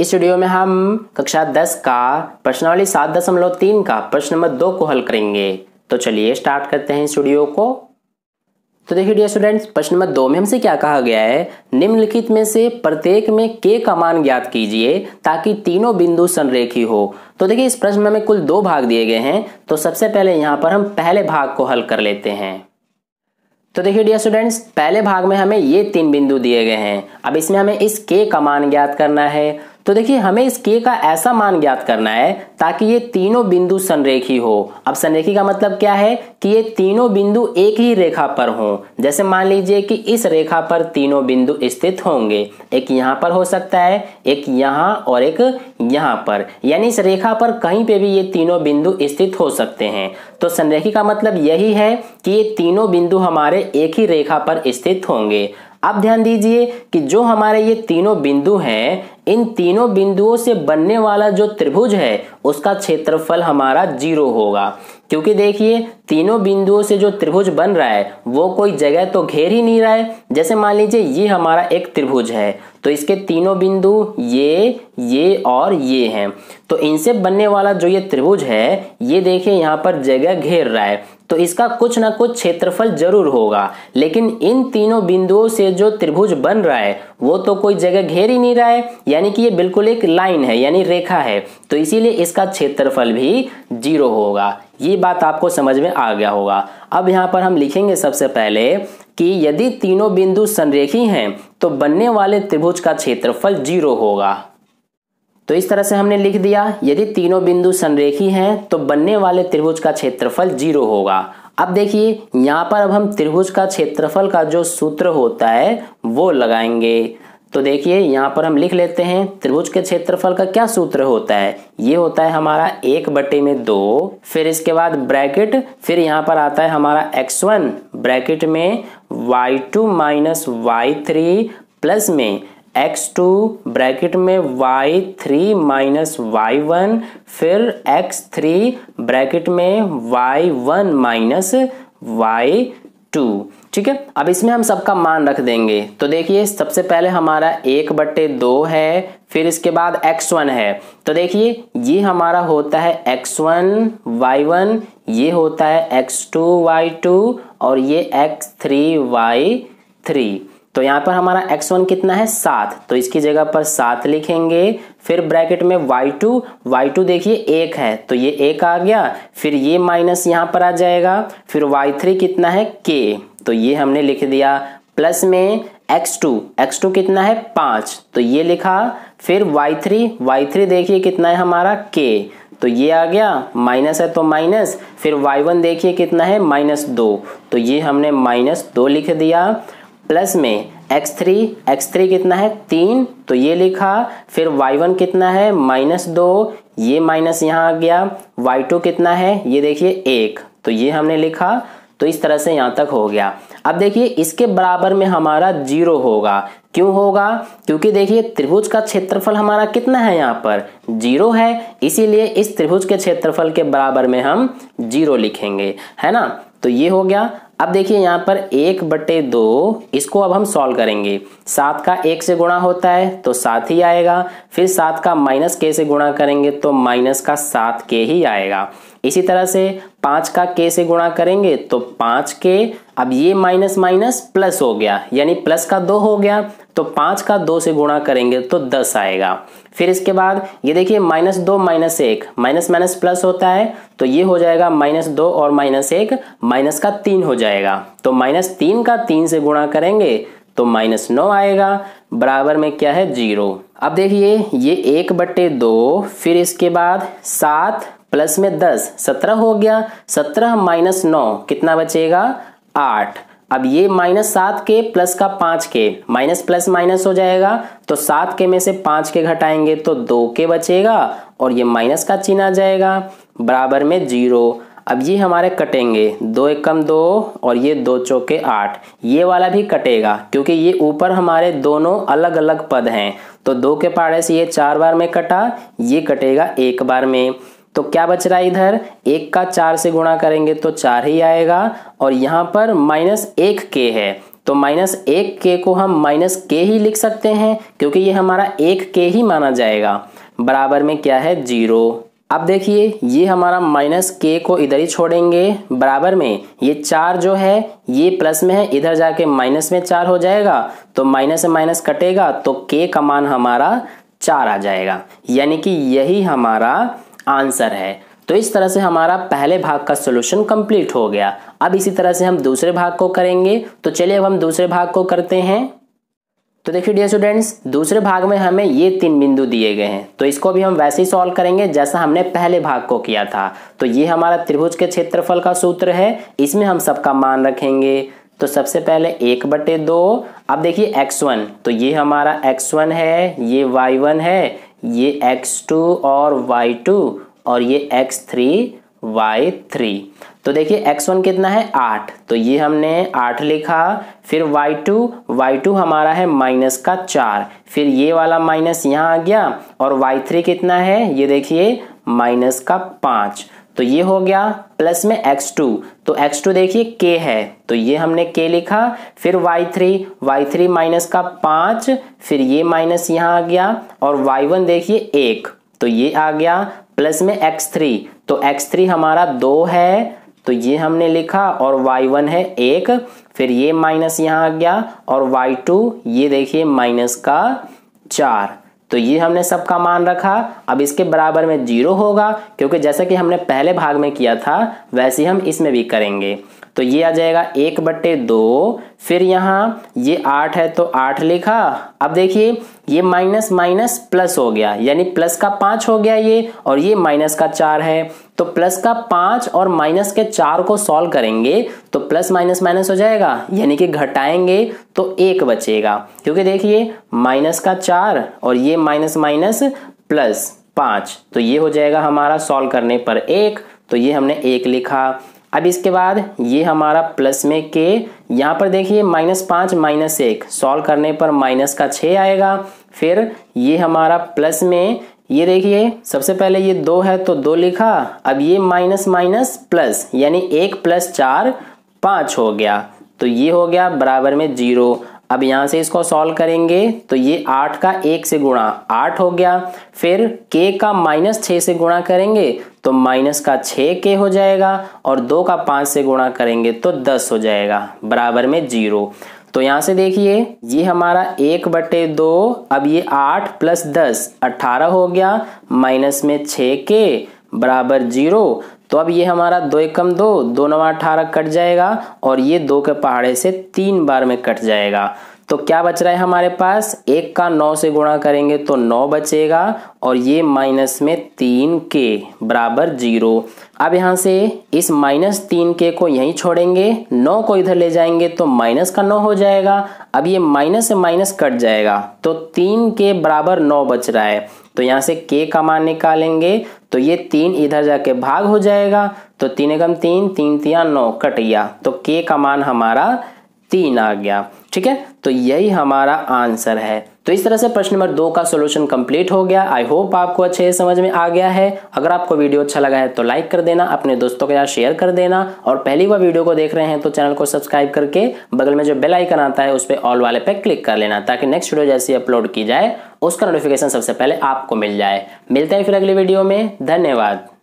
इस वीडियो में हम कक्षा दस का प्रश्नवाली सात दशमलव तीन का प्रश्न नंबर दो को हल करेंगे तो चलिए स्टार्ट करते हैं इस वीडियो को तो देखिए डियर स्टूडेंट्स प्रश्न नंबर दो में हमसे क्या कहा गया है निम्नलिखित में से प्रत्येक में के का मान ज्ञात कीजिए ताकि तीनों बिंदु संरेखी हो तो देखिए इस प्रश्न में हमें कुल दो भाग दिए गए हैं तो सबसे पहले यहाँ पर हम पहले भाग को हल कर लेते हैं तो देखिए डियर स्टूडेंट्स पहले भाग में हमें ये तीन बिंदु दिए गए हैं अब इसमें हमें इस के का मान ज्ञात करना है तो देखिए हमें इस के का ऐसा मान ज्ञात करना है ताकि ये तीनों बिंदु संरेखी हो अब संरेखी का मतलब क्या है कि ये तीनों बिंदु एक ही रेखा पर हों जैसे मान लीजिए कि इस रेखा पर तीनों बिंदु स्थित होंगे एक यहाँ पर हो सकता है एक यहाँ और एक यहाँ पर यानी इस रेखा पर कहीं पे भी ये तीनों बिंदु स्थित हो सकते हैं तो संरेखी का मतलब यही है कि ये तीनों बिंदु हमारे एक ही रेखा पर स्थित होंगे अब ध्यान दीजिए कि जो हमारे ये तीनों बिंदु हैं इन तीनों बिंदुओं से बनने वाला जो त्रिभुज है उसका क्षेत्रफल हमारा जीरो होगा क्योंकि देखिए तीनों बिंदुओं से जो त्रिभुज बन रहा है वो कोई जगह तो घेर ही नहीं रहा है जैसे मान लीजिए ये हमारा एक त्रिभुज है तो इसके तीनों बिंदु ये ये और ये हैं तो इनसे बनने वाला जो ये त्रिभुज है ये देखिए यहाँ पर जगह घेर रहा है तो इसका कुछ ना कुछ क्षेत्रफल जरूर होगा लेकिन इन तीनों बिंदुओं से जो त्रिभुज बन रहा है वो तो कोई जगह घेर ही नहीं रहा है यानी कि ये बिल्कुल एक लाइन है यानी रेखा है तो इसीलिए इसका क्षेत्रफल भी जीरो होगा ये बात आपको समझ में आ गया होगा अब यहाँ पर हम लिखेंगे सबसे पहले कि यदि तीनों बिंदु संरेखी हैं तो बनने वाले त्रिभुज का क्षेत्रफल जीरो होगा तो इस तरह से हमने लिख दिया यदि तीनों बिंदु संरेखी हैं तो बनने वाले त्रिभुज का क्षेत्रफल जीरो होगा अब देखिए यहाँ पर अब हम त्रिभुज का क्षेत्रफल का जो सूत्र होता है वो लगाएंगे तो देखिए यहाँ पर हम लिख लेते हैं त्रिभुज के क्षेत्रफल का क्या सूत्र होता है ये होता है हमारा एक बटे में दो फिर इसके बाद ब्रैकेट फिर यहाँ पर आता है हमारा एक्स वन ब्रैकेट में y two minus y three plus में एक्स टू ब्रैकेट में y three minus y one फिर एक्स थ्री ब्रैकेट में y one minus y two ठीक है अब इसमें हम सबका मान रख देंगे तो देखिए सबसे पहले हमारा एक बट्टे दो है फिर इसके बाद एक्स वन है तो देखिए ये हमारा होता है एक्स वन वाई वन ये होता है एक्स टू वाई टू और ये एक्स थ्री वाई थ्री तो यहाँ पर हमारा x1 कितना है सात तो इसकी जगह पर सात लिखेंगे फिर ब्रैकेट में y2 y2 देखिए एक है तो ये एक आ गया फिर ये माइनस यहाँ पर आ जाएगा फिर y3 कितना है k तो ये हमने लिख दिया प्लस में x2 x2 कितना है पाँच तो ये लिखा फिर y3 y3 देखिए कितना है हमारा k तो ये आ गया माइनस है तो माइनस फिर y1 देखिए कितना है माइनस दो तो ये हमने माइनस दो लिख दिया प्लस में x3 x3 कितना है तीन तो ये लिखा फिर y1 कितना है माइनस दो ये माइनस यहाँ आ गया y2 कितना है ये देखिए एक तो ये हमने लिखा तो इस तरह से यहाँ तक हो गया अब देखिए इसके बराबर में हमारा जीरो होगा क्यों होगा क्योंकि देखिए त्रिभुज का क्षेत्रफल हमारा कितना है यहाँ पर जीरो है इसीलिए इस त्रिभुज के क्षेत्रफल के बराबर में हम जीरो लिखेंगे है ना तो ये हो गया अब देखिए यहाँ पर एक बटे दो इसको अब हम सॉल्व करेंगे सात का एक से गुणा होता है तो सात ही आएगा फिर सात का माइनस के से गुणा करेंगे तो माइनस का सात के ही आएगा इसी तरह से पांच का के से गुणा करेंगे तो पांच के अब ये माइनस माइनस प्लस हो गया यानी प्लस का दो हो गया तो पाँच का दो से गुणा करेंगे तो दस आएगा फिर इसके बाद ये देखिए माइनस दो माइनस एक माइनस माइनस प्लस होता है तो ये हो जाएगा माइनस दो और माइनस एक माइनस का तीन हो जाएगा तो माइनस तीन का तीन से गुणा करेंगे तो माइनस नौ आएगा बराबर में क्या है जीरो अब देखिए ये एक बट्टे दो फिर इसके बाद सात प्लस में दस सत्रह हो गया सत्रह माइनस नौ कितना बचेगा आठ अब ये माइनस सात के प्लस का पांच के माइनस प्लस माइनस हो जाएगा तो सात के में से पांच के घटाएंगे तो दो के बचेगा और ये माइनस का चिन्ह आ जाएगा बराबर में जीरो अब ये हमारे कटेंगे दो एकम दो और ये दो चौके आठ ये वाला भी कटेगा क्योंकि ये ऊपर हमारे दोनों अलग अलग पद हैं तो दो के पाड़े से ये चार बार में कटा ये कटेगा एक बार में तो क्या बच रहा है इधर एक का चार से गुणा करेंगे तो चार ही आएगा और यहाँ पर माइनस एक के है तो माइनस एक के को हम माइनस के ही लिख सकते हैं क्योंकि ये हमारा एक के ही माना जाएगा बराबर में क्या है जीरो अब देखिए ये हमारा माइनस के को इधर ही छोड़ेंगे बराबर में ये चार जो है ये प्लस में है इधर जाके माइनस में चार हो जाएगा तो माइनस से माइनस कटेगा तो के का मान हमारा चार आ जाएगा यानी कि यही हमारा आंसर है तो इस तरह से हमारा पहले भाग का सोल्यूशन कंप्लीट हो गया अब इसी तरह से हम दूसरे भाग को करेंगे तो चलिए अब हम दूसरे भाग को करते हैं तो देखिए डियर स्टूडेंट्स दूसरे भाग में हमें ये तीन बिंदु दिए गए हैं तो इसको भी हम वैसे ही सॉल्व करेंगे जैसा हमने पहले भाग को किया था तो ये हमारा त्रिभुज के क्षेत्रफल का सूत्र है इसमें हम सबका मान रखेंगे तो सबसे पहले एक बटे दो अब देखिए x1 तो ये हमारा x1 है ये y1 है ये एक्स टू और वाई टू और ये एक्स थ्री वाई थ्री तो देखिए एक्स वन कितना है आठ तो ये हमने आठ लिखा फिर वाई टू वाई टू हमारा है माइनस का चार फिर ये वाला माइनस यहाँ आ गया और वाई थ्री कितना है ये देखिए माइनस का पाँच तो ये हो गया प्लस में x2 तो x2 देखिए k है तो ये हमने k लिखा फिर y3 y3 माइनस का पांच फिर ये माइनस यहाँ आ गया और y1 देखिए एक तो ये आ गया प्लस में x3 तो x3 हमारा दो है तो ये हमने लिखा और y1 है एक फिर ये माइनस यहाँ आ गया और y2 ये देखिए माइनस का चार तो ये हमने सबका मान रखा अब इसके बराबर में जीरो होगा क्योंकि जैसा कि हमने पहले भाग में किया था वैसे हम इसमें भी करेंगे तो ये आ जाएगा एक बट्टे दो फिर यहाँ ये आठ है तो आठ लिखा अब देखिए ये माइनस माइनस प्लस हो गया यानी प्लस का पांच हो गया ये और ये माइनस का चार है तो प्लस का पांच और माइनस के चार को सॉल्व करेंगे तो प्लस माइनस माइनस हो जाएगा यानी कि घटाएंगे तो एक बचेगा क्योंकि देखिए माइनस का चार और ये माइनस माइनस प्लस पांच तो ये हो जाएगा हमारा सॉल्व करने पर एक तो ये हमने एक लिखा अब इसके बाद ये हमारा प्लस में के यहाँ पर देखिए माइनस पाँच माइनस एक सॉल्व करने पर माइनस का छः आएगा फिर ये हमारा प्लस में ये देखिए सबसे पहले ये दो है तो दो लिखा अब ये माइनस माइनस प्लस यानी एक प्लस चार पाँच हो गया तो ये हो गया बराबर में जीरो अब यहाँ से इसको सॉल्व करेंगे तो ये आठ का एक से गुणा आठ हो गया फिर के का माइनस छः से गुणा करेंगे तो माइनस का छः के हो जाएगा और दो का पाँच से गुणा करेंगे तो दस हो जाएगा बराबर में जीरो तो यहाँ से देखिए ये हमारा एक बटे दो अब ये आठ प्लस दस अट्ठारह हो गया माइनस में छ के बराबर जीरो तो अब ये हमारा दो एकम दो दोनों नवा अठारह कट जाएगा और ये दो के पहाड़े से तीन बार में कट जाएगा तो क्या बच रहा है हमारे पास एक का नौ से गुणा करेंगे तो नौ बचेगा और ये माइनस में तीन के बराबर जीरो अब यहाँ से इस माइनस तीन के को यहीं छोड़ेंगे नौ को इधर ले जाएंगे तो माइनस का नौ हो जाएगा अब ये माइनस से माइनस कट जाएगा तो तीन के बराबर नौ बच रहा है तो यहाँ से के का मान निकालेंगे तो ये तीन इधर जाके भाग हो जाएगा तो तीन एकम तीन तीन तिया नौ कट गया तो के का मान हमारा तीन आ गया ठीक है तो यही हमारा आंसर है तो इस तरह से प्रश्न नंबर दो का सोल्यूशन कंप्लीट हो गया आई होप आपको अच्छे से समझ में आ गया है अगर आपको वीडियो अच्छा लगा है तो लाइक कर देना अपने दोस्तों के साथ शेयर कर देना और पहली बार वीडियो को देख रहे हैं तो चैनल को सब्सक्राइब करके बगल में जो बेल आइकन आता है उस पर ऑल वाले पे क्लिक कर लेना ताकि नेक्स्ट वीडियो जैसी अपलोड की जाए उसका नोटिफिकेशन सबसे पहले आपको मिल जाए मिलते हैं फिर अगली वीडियो में धन्यवाद